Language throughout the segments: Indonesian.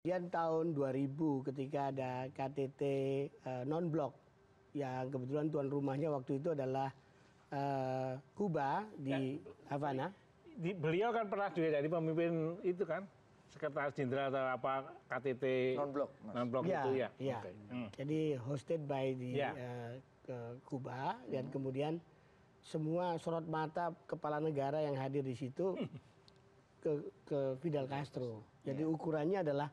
Kemudian tahun 2000 ketika ada KTT uh, eh, non blok yang kebetulan tuan rumahnya waktu itu adalah uh, Kuba di ya, Havana. beliau kan pernah juga jadi pemimpin itu kan sekretaris jenderal atau apa KTT non blok non blok ya, itu ya. ya. Okay. Hmm. Jadi hosted by di ya. uh, Kuba dan kemudian semua sorot mata kepala negara yang hadir di situ ke, ke Fidel Castro. Jadi ya. ukurannya adalah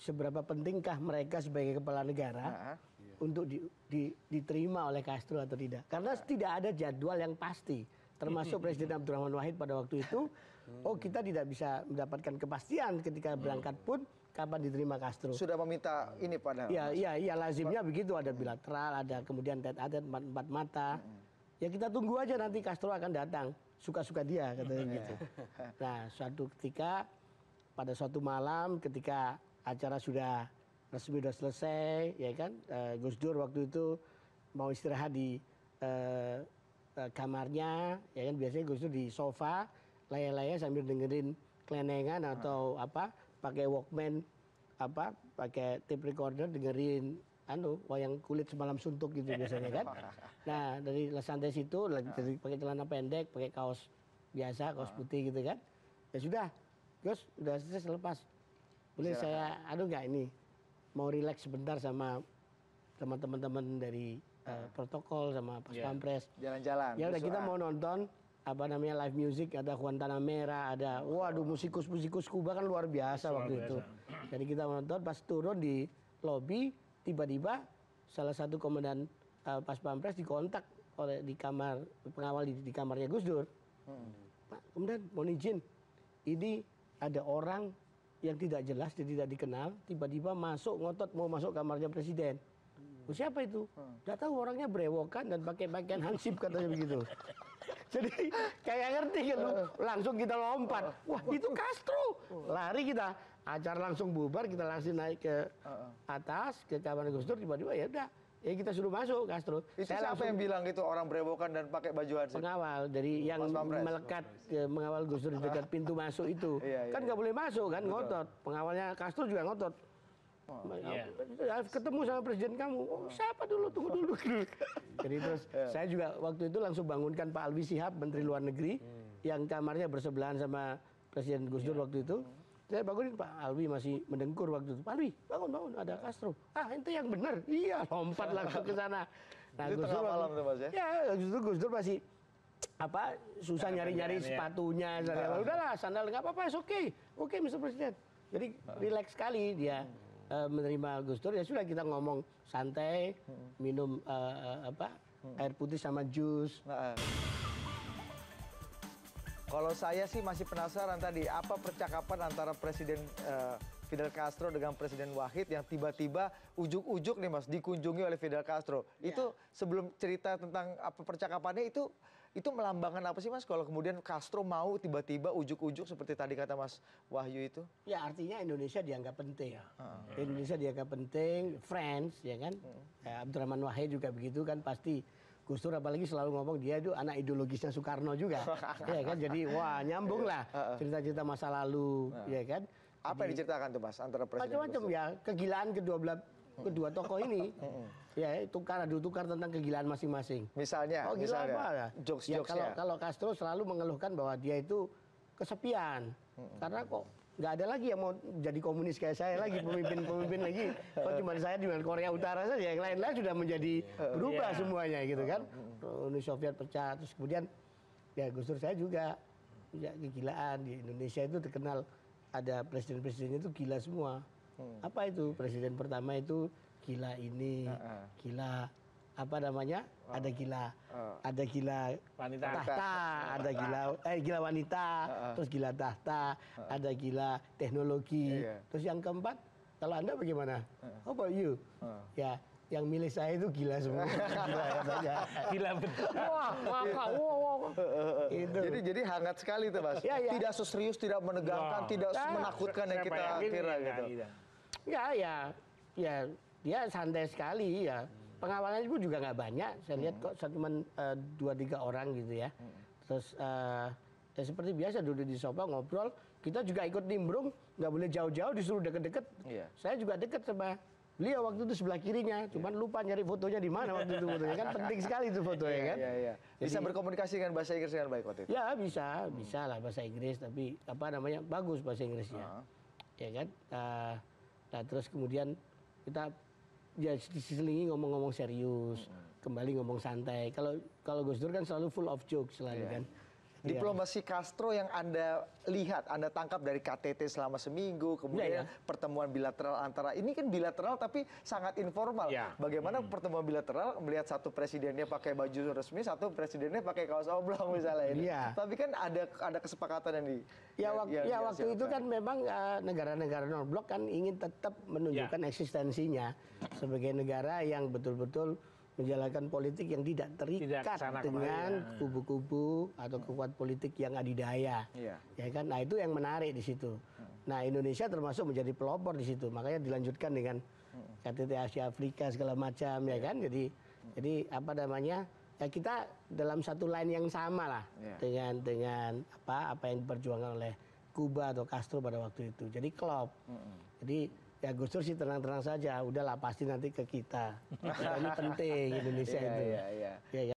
seberapa pentingkah mereka sebagai kepala negara untuk di, di, diterima oleh Castro atau tidak. Karena tidak ada jadwal yang pasti. Termasuk hmm. Presiden Abdurrahman Wahid pada waktu itu, hmm. oh kita tidak bisa mendapatkan kepastian ketika hmm. berangkat pun kapan diterima Castro. Sudah meminta ini pada. Iya, iya, iya lazimnya begitu ada bilateral, ada kemudian ada empat, empat mata. Ya kita tunggu aja nanti Castro akan datang, suka-suka dia katanya gitu. Nah, suatu ketika pada suatu malam ketika acara sudah resmi sudah selesai ya kan eh, Gus Dur waktu itu mau istirahat di eh, eh, kamarnya ya kan biasanya Gus Dur di sofa layar-layar sambil dengerin klenengan atau hmm. apa pakai Walkman apa pakai tape recorder dengerin anu wayang kulit semalam suntuk gitu biasanya kan. Nah dari lesantai situ dari nah. pakai celana pendek pakai kaos biasa kaos putih gitu kan ya sudah Gus udah selesai lepas boleh saya anu nggak ini mau rileks sebentar sama teman teman-teman dari uh, protokol sama pas yeah. pampres jalan-jalan ya udah kita ah. mau nonton apa namanya live music ada merah, ada waduh musikus-musikus Kuba kan luar biasa Suara waktu biasa. itu jadi kita mau nonton pas turun di lobi, tiba-tiba salah satu komandan uh, pas pampres dikontak oleh di kamar pengawal di, di kamarnya Gus Dur hmm. Pak kemudian mohon izin ini ada orang yang tidak jelas dan tidak dikenal tiba-tiba masuk ngotot mau masuk kamarnya presiden. Hmm. Siapa itu? Tidak hmm. tahu orangnya brewokan dan pakai pakaian hansip katanya begitu. Jadi kayak ngerti kan hmm. langsung kita lompat. Hmm. Wah, itu Castro. Hmm. Lari kita. Acara langsung bubar, kita langsung naik ke atas ke kamar Gus Dur tiba-tiba ya udah ya kita suruh masuk Castro. Itu saya siapa langsung, yang bilang gitu orang brewokan dan pakai baju hansip? Pengawal dari yang melekat mengawal Gus Dur dekat pintu masuk itu. iya, iya Kan iya. nggak boleh masuk kan Betul. ngotot. Pengawalnya Castro juga ngotot. Oh, iya. ya, ketemu sama presiden kamu. Oh, siapa dulu? Tunggu dulu. Jadi terus saya juga waktu itu langsung bangunkan Pak Alwi Sihab, Menteri Luar Negeri hmm. yang kamarnya bersebelahan sama Presiden Gus Dur waktu itu. Hmm saya bangunin Pak Alwi masih mendengkur waktu itu. Pak Alwi, bangun bangun ada Castro. Ah, itu yang benar. Iya, lompat langsung ke sana. Nah, itu Gus Dur malam tuh ya. Ya, Gus Dur Gus Dur masih apa susah nyari-nyari sepatunya ya. udahlah sandal nggak apa-apa oke oke okay, Presiden jadi nah. relax rileks sekali dia hmm. eh, menerima Gus Dur ya sudah kita ngomong santai hmm. minum eh, eh, apa hmm. air putih sama jus nah kalau saya sih masih penasaran tadi apa percakapan antara presiden eh, fidel castro dengan presiden wahid yang tiba tiba ujuk ujuk nih mas dikunjungi oleh fidel castro iya. itu sebelum cerita tentang apa percakapannya itu itu melambangkan apa sih mas kalau kemudian castro mau tiba tiba ujuk ujuk seperti tadi kata mas wahyu itu ya artinya indonesia dianggap penting ya indonesia dianggap penting friends ya kan hmm. eh, abdurrahman wahid juga begitu kan pasti Gus Dur apalagi selalu ngomong dia itu anak ideologisnya Soekarno juga. ya kan jadi wah nyambung lah cerita-cerita masa lalu ya kan. Apa yang diceritakan tuh Mas antara presiden Macam-macam ya kegilaan kedua belah kedua tokoh ini ya tukar adu tukar tentang kegilaan masing-masing. Misalnya, oh, misalnya apa? Ya? Jokes, ya, kalau kalau Castro selalu mengeluhkan bahwa dia itu kesepian karena kok nggak ada lagi yang mau jadi komunis kayak saya lagi pemimpin-pemimpin lagi kok cuma saya di Korea Utara saja yang lain-lain sudah menjadi oh, berubah iya. semuanya gitu kan oh, oh, Uni Soviet pecah terus kemudian ya Gus Dur saya juga ya kegilaan di Indonesia itu terkenal ada presiden-presidennya itu gila semua hmm. apa itu presiden pertama itu gila ini gila apa namanya ada gila ah. ada gila wanita. tahta ada gila eh gila wanita ah. terus gila tahta ah. ada gila teknologi iya. terus yang keempat kalau anda bagaimana how about you ya yang milih saya itu gila semua ya, gila betul wah gitu. jadi jadi hangat sekali tuh mas iya, iya. tidak serius tidak menegangkan tidak menakutkan yang kita kira ya, gitu ya ya ya dia santai sekali ya pengawalannya pun juga nggak banyak saya lihat hmm. kok cuma eh, dua tiga orang gitu ya hmm. terus eh, ya seperti biasa duduk di sofa ngobrol kita juga ikut nimbrung nggak boleh jauh-jauh disuruh deket-deket iya. saya juga deket sama beliau waktu itu sebelah kirinya iya. cuman lupa nyari fotonya di mana waktu itu fotonya kan penting sekali itu fotonya iya, kan bisa berkomunikasi dengan bahasa Inggris dengan baik waktu itu ya bisa bisa lah bahasa Inggris tapi apa namanya bagus bahasa Inggrisnya ya kan eh, nah terus kemudian kita ya diselingi ngomong ngomong serius kembali ngomong santai kalau kalau Gus Dur kan selalu full of joke selalu iya. kan Iya. diplomasi castro yang anda lihat anda tangkap dari ktt selama seminggu kemudian iya, iya. pertemuan bilateral antara ini kan bilateral tapi sangat informal bagaimana hmm. pertemuan bilateral melihat satu presidennya pakai baju resmi satu presidennya pakai kaos oblong misalnya ini tapi kan ada ada kesepakatan yang di ya, ya waktu itu kan memang eh, negara-negara non blok kan ingin tetap menunjukkan eksistensinya sebagai negara yang betul-betul menjalankan politik yang tidak terikat dengan ya. kubu-kubu atau kekuatan politik yang adidaya. Iya. Ya kan? Nah, itu yang menarik di situ. Hmm. Nah, Indonesia termasuk menjadi pelopor di situ. Makanya dilanjutkan dengan hmm. KTT Asia Afrika segala macam ya iya. kan? Jadi hmm. jadi apa namanya? Ya kita dalam satu line yang sama lah iya. dengan dengan apa apa yang diperjuangkan oleh Kuba atau Castro pada waktu itu. Jadi klop. Jadi ya Gus Dur sih tenang tenang saja udahlah pasti nanti ke kita ya, ini penting Indonesia iya, itu iya, iya. Ya, ya.